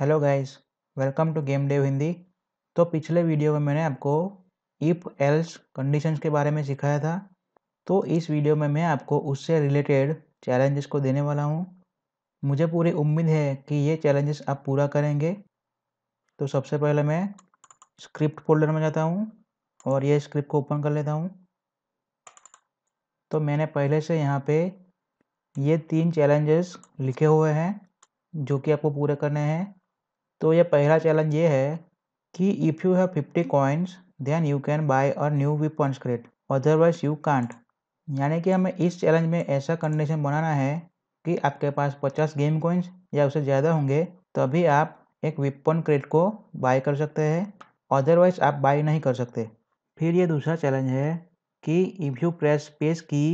hello guys welcome to game dev Hindi तो पिछले video में मैंने आपको इफ़ एल्स कंडीशंस के बारे में सिखाया था तो इस वीडियो में मैं आपको उससे रिलेटेड चैलेंजेस को देने वाला हूँ मुझे पूरी उम्मीद है कि ये चैलेंजेस आप पूरा करेंगे तो सबसे पहले मैं स्क्रिप्ट फोल्डर में जाता हूँ और ये स्क्रिप्ट को ओपन कर लेता हूँ तो मैंने पहले से यहाँ पर ये तीन चैलेंजेस लिखे हुए हैं जो कि आपको पूरे करने हैं तो ये पहला चैलेंज ये है कि if you have fifty coins then you can buy a new weapons create otherwise you can't यानी कि हमें इस चैलेंज में ऐसा कंडीशन बनाना है कि आपके पास पचास गेम कॉइन्स या उससे ज़्यादा होंगे तभी आप एक विपन क्रेट को बाय कर सकते हैं अदरवाइज आप बाय नहीं कर सकते फिर ये दूसरा चैलेंज है कि if you press space key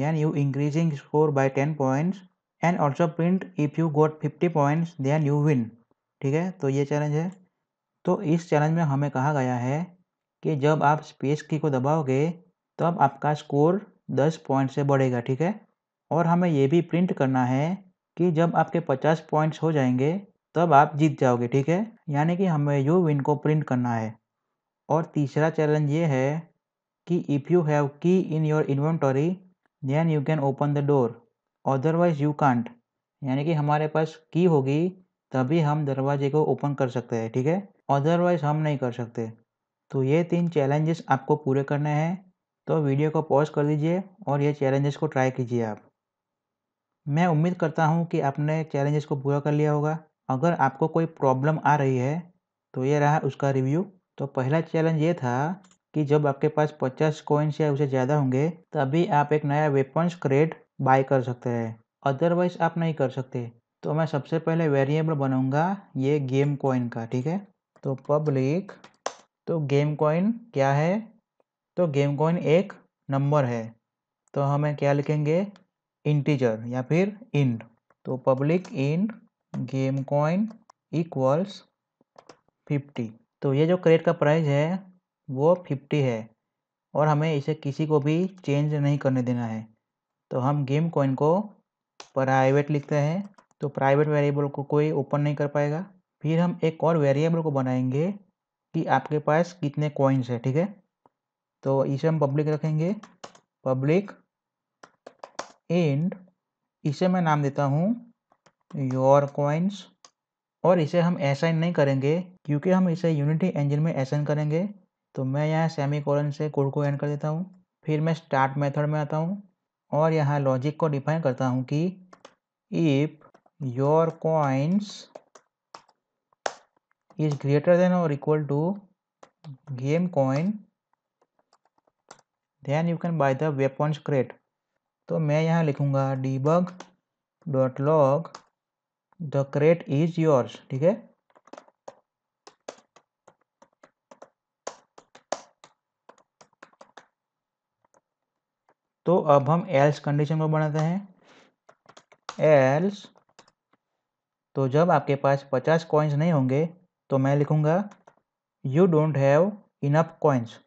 then you increasing score by ten points and also print if you got fifty points then you win ठीक है तो ये चैलेंज है तो इस चैलेंज में हमें कहा गया है कि जब आप स्पेस की को दबाओगे तब आपका स्कोर दस पॉइंट से बढ़ेगा ठीक है और हमें ये भी प्रिंट करना है कि जब आपके पचास पॉइंट्स हो जाएंगे तब आप जीत जाओगे ठीक है यानी कि हमें यू विन को प्रिंट करना है और तीसरा चैलेंज ये है कि if you have key in your inventory then you can open the door otherwise you can't यानी कि हमारे पास की होगी तभी हम दरवाजे को ओपन कर सकते हैं ठीक है अदरवाइज हम नहीं कर सकते तो ये तीन चैलेंजेस आपको पूरे करने हैं तो वीडियो को पॉज कर लीजिए और ये चैलेंजेस को ट्राई कीजिए आप मैं उम्मीद करता हूँ कि आपने चैलेंजेस को पूरा कर लिया होगा अगर आपको कोई प्रॉब्लम आ रही है तो ये रहा उसका रिव्यू तो पहला चैलेंज ये था कि जब आपके पास 50 कॉइन्स या उसे ज़्यादा होंगे तभी आप एक नया वेपन्स क्रेड बाय कर सकते हैं अदरवाइज आप नहीं कर सकते तो मैं सबसे पहले वेरिएबल बनाऊंगा ये गेम कॉइन का ठीक है तो पब्लिक तो गेम कॉइन क्या है तो गेम कॉइन एक नंबर है तो हमें क्या लिखेंगे इंटीजर या फिर इंट तो public int game coin equals fifty तो ये जो क्रेट का प्राइस है वो फिफ्टी है और हमें इसे किसी को भी चेंज नहीं करने देना है तो हम गेम कॉइन को प्राइवेट लिखते हैं तो प्राइवेट वेरिएबल को कोई ओपन नहीं कर पाएगा फिर हम एक और वेरिएबल को बनाएंगे कि आपके पास कितने कॉइन्स है ठीक है तो इसे हम पब्लिक रखेंगे पब्लिक एंड इसे मैं नाम देता हूँ योर कॉइन्स और इसे हम असाइन नहीं करेंगे क्योंकि हम इसे यूनिटी इंजन में असाइन करेंगे तो मैं यहाँ सेमी कॉलन से कोड को एंड कर देता हूँ फिर मैं स्टार्ट मेथड में आता हूँ और यहाँ लॉजिक को डिफाइन करता हूँ कि if your coins is greater than or equal to game coin then you can buy the weapons crate तो मैं यहाँ लिखूँगा debug dot log the crate is yours ठीक है तो अब हम एल्स कंडीशन को बनाते हैं एल्स तो जब आपके पास पचास कॉइन्स नहीं होंगे तो मैं लिखूँगा you don't have enough coins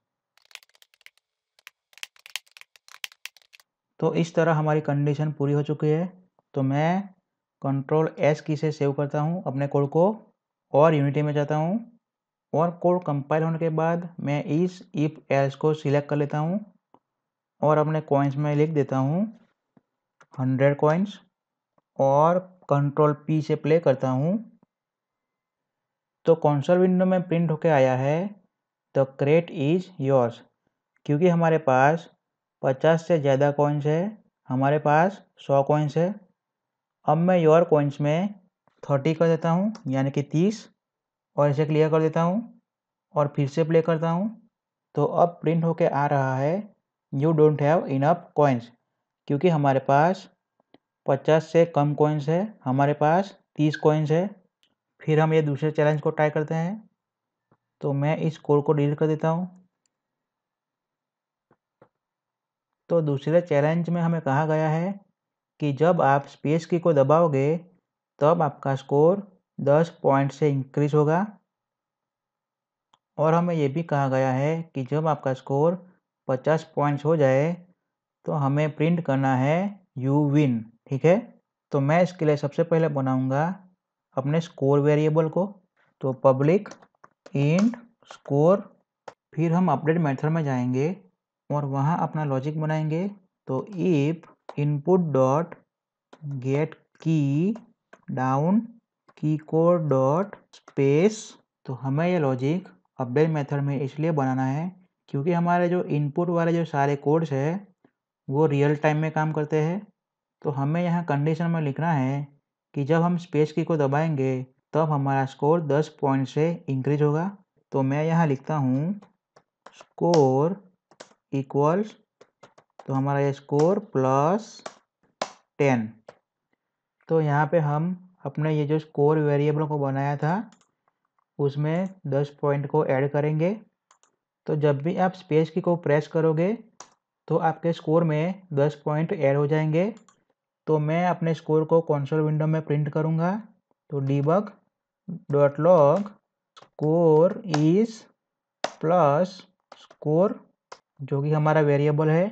तो इस तरह हमारी कंडीशन पूरी हो चुकी है तो मैं कंट्रोल एस की से सेव करता हूँ अपने कोड को और यूनिटी में जाता हूँ और कोड कंपाइल होने के बाद मैं इस इफ एस को सिलेक्ट कर लेता हूँ और अपने कॉइन्स में लिख देता हूँ हंड्रेड कॉइन्स और कंट्रोल पी से प्ले करता हूँ तो कौनसल विंडो में प्रिंट होके आया है द क्रेट इज़ योर्स क्योंकि हमारे पास पचास से ज़्यादा कॉइन्स है हमारे पास सौ कॉइन्स है अब मैं योर कॉइन्स में थर्टी कर देता हूँ यानी कि तीस और इसे क्लियर कर देता हूँ और फिर से प्ले करता हूँ तो अब प्रिंट होके आ रहा है you don't have enough coins क्योंकि हमारे पास पचास से कम कॉइन्स है हमारे पास तीस कॉइन्स है फिर हम ये दूसरे चैलेंज को ट्राई करते हैं तो मैं इस कोड को डिलीट कर देता हूँ तो दूसरे चैलेंज में हमें कहा गया है कि जब आप स्पेस की को दबाओगे तब आपका स्कोर दस पॉइंट से इंक्रीज होगा और हमें यह भी कहा गया है कि जब आपका स्कोर पचास पॉइंट्स हो जाए तो हमें प्रिंट करना है यू विन ठीक है तो मैं इसके लिए सबसे पहले बनाऊंगा अपने स्कोर वेरिएबल को तो पब्लिक इंट स्कोर फिर हम अपडेट मेथड में जाएंगे और वहाँ अपना लॉजिक बनाएंगे तो if input dot get key down key code dot space तो हमें ये लॉजिक अपडेट मेथड में इसलिए बनाना है क्योंकि हमारे जो इनपुट वाले जो सारे कोड्स हैं वो रियल टाइम में काम करते हैं तो हमें यहाँ कंडीशन में लिखना है कि जब हम स्पेस की को दबाएंगे तब हमारा स्कोर दस पॉइंट से इंक्रीज होगा तो मैं यहाँ लिखता हूँ स्कोर इक्वल्स तो हमारा ये स्कोर प्लस टेन तो यहाँ पे हम अपने ये जो स्कोर वेरिएबल को बनाया था उसमें दस पॉइंट को ऐड करेंगे तो जब भी आप स्पेस की को प्रेस करोगे तो आपके स्कोर में दस पॉइंट ऐड हो जाएंगे तो मैं अपने स्कोर को कंसोल विंडो में प्रिंट करूँगा तो debug dot log score is plus score जो कि हमारा वेरिएबल है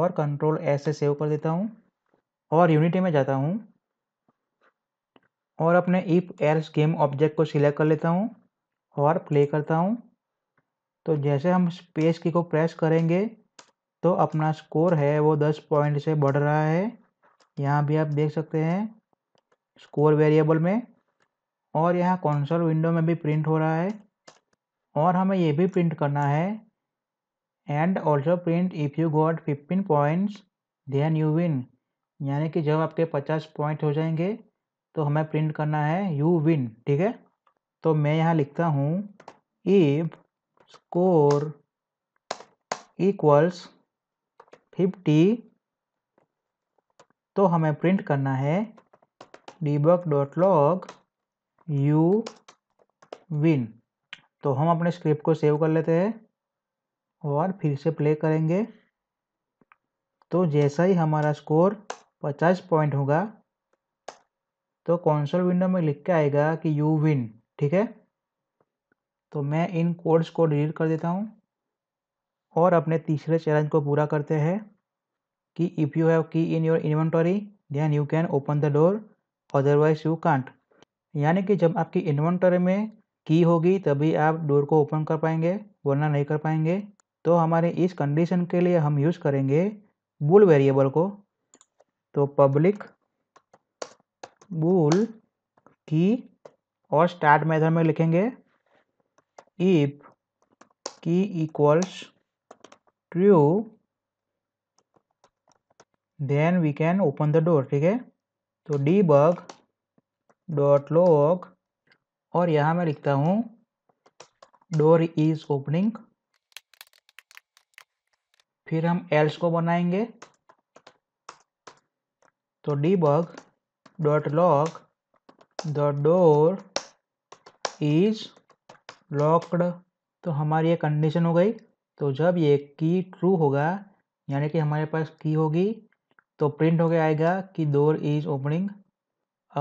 और कंट्रोल एस से सेव कर देता हूँ और यूनिटी में जाता हूँ और अपने इफ एल्स गेम ऑब्जेक्ट को सिलेक्ट कर लेता हूँ और प्ले करता हूँ तो जैसे हम स्पेस की को प्रेस करेंगे तो अपना स्कोर है वो दस पॉइंट से बढ़ रहा है यहाँ भी आप देख सकते हैं स्कोर वेरिएबल में और यहाँ कौनसल विंडो में भी प्रिंट हो रहा है और हमें ये भी प्रिंट करना है and also print if you got fifteen points then you win यानी कि जब आपके पचास पॉइंट हो जाएंगे तो हमें प्रिंट करना है यू विन ठीक है तो मैं यहाँ लिखता हूँ इफ स्कोर इक्वल्स फिफ्टी तो हमें प्रिंट करना है debug dot log you win तो हम अपने स्क्रिप्ट को सेव कर लेते हैं और फिर से प्ले करेंगे तो जैसा ही हमारा स्कोर 50 पॉइंट होगा तो कौनसोल विंडो में लिख के आएगा कि यू विन ठीक है तो मैं इन कोड्स को डिलीट कर देता हूँ और अपने तीसरे चैलेंज को पूरा करते हैं कि if you have key in your inventory then you can open the door otherwise you can't यानी कि जब आपकी इन्वेंटरी में की होगी तभी आप डोर को ओपन कर पाएंगे वरना नहीं कर पाएंगे तो हमारे इस कंडीशन के लिए हम यूज़ करेंगे बुल वेरिएबल को तो पब्लिक बुल की और स्टार्ट मेथड में लिखेंगे if key equals true then we can open the door ठीक है तो debug dot log और यहाँ मैं लिखता हूँ डोर इज ओपनिंग फिर हम एल्स को बनाएंगे तो debug dot log the door is locked तो हमारी ये कंडीशन हो गई तो जब ये की ट्रू होगा यानी कि हमारे पास की होगी तो प्रिंट हो गया आएगा कि डोर इज ओपनिंग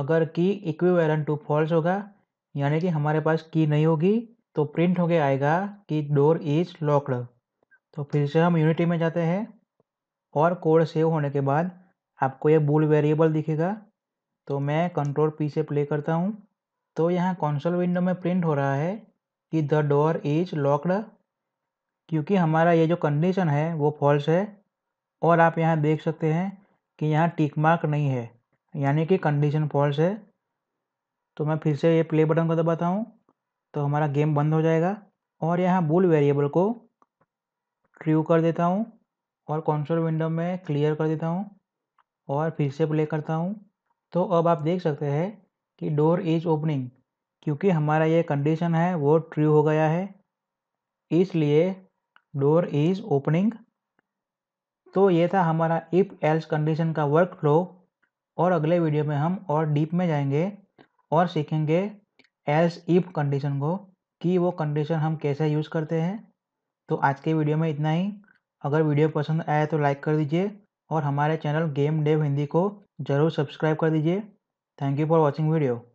अगर की इक्विवेलेंट टू फॉल्स होगा यानी कि हमारे पास की नहीं होगी तो प्रिंट हो गया आएगा कि डोर इज लॉक्ड तो फिर से हम यूनिटी में जाते हैं और कोड सेव होने के बाद आपको ये बुल वेरिएबल दिखेगा तो मैं कंट्रोल पी से प्ले करता हूँ तो यहाँ कंसोल विंडो में प्रिंट हो रहा है कि द डोर इज लॉक्ड क्योंकि हमारा ये जो कंडीशन है वो फॉल्स है और आप यहाँ देख सकते हैं कि यहाँ टिक मार्क नहीं है यानी कि कंडीशन फॉल्स है तो मैं फिर से ये प्ले बटन को दबाता हूँ तो हमारा गेम बंद हो जाएगा और यहाँ बुल वेरिएबल को ट्रू कर देता हूँ और कंसोल विंडो में क्लियर कर देता हूँ और फिर से प्ले करता हूँ तो अब आप देख सकते हैं कि डोर इज ओपनिंग क्योंकि हमारा ये कंडीशन है वो ट्रू हो गया है इसलिए डोर इज ओपनिंग तो ये था हमारा इफ एल्स कंडीशन का वर्क फ्लो और अगले वीडियो में हम और डीप में जाएंगे और सीखेंगे एल्स इफ कंडीशन को कि वो कंडीशन हम कैसे यूज़ करते हैं तो आज के वीडियो में इतना ही अगर वीडियो पसंद आया तो लाइक कर दीजिए और हमारे चैनल गेम डेव हिंदी को ज़रूर सब्सक्राइब कर दीजिए thank you for watching video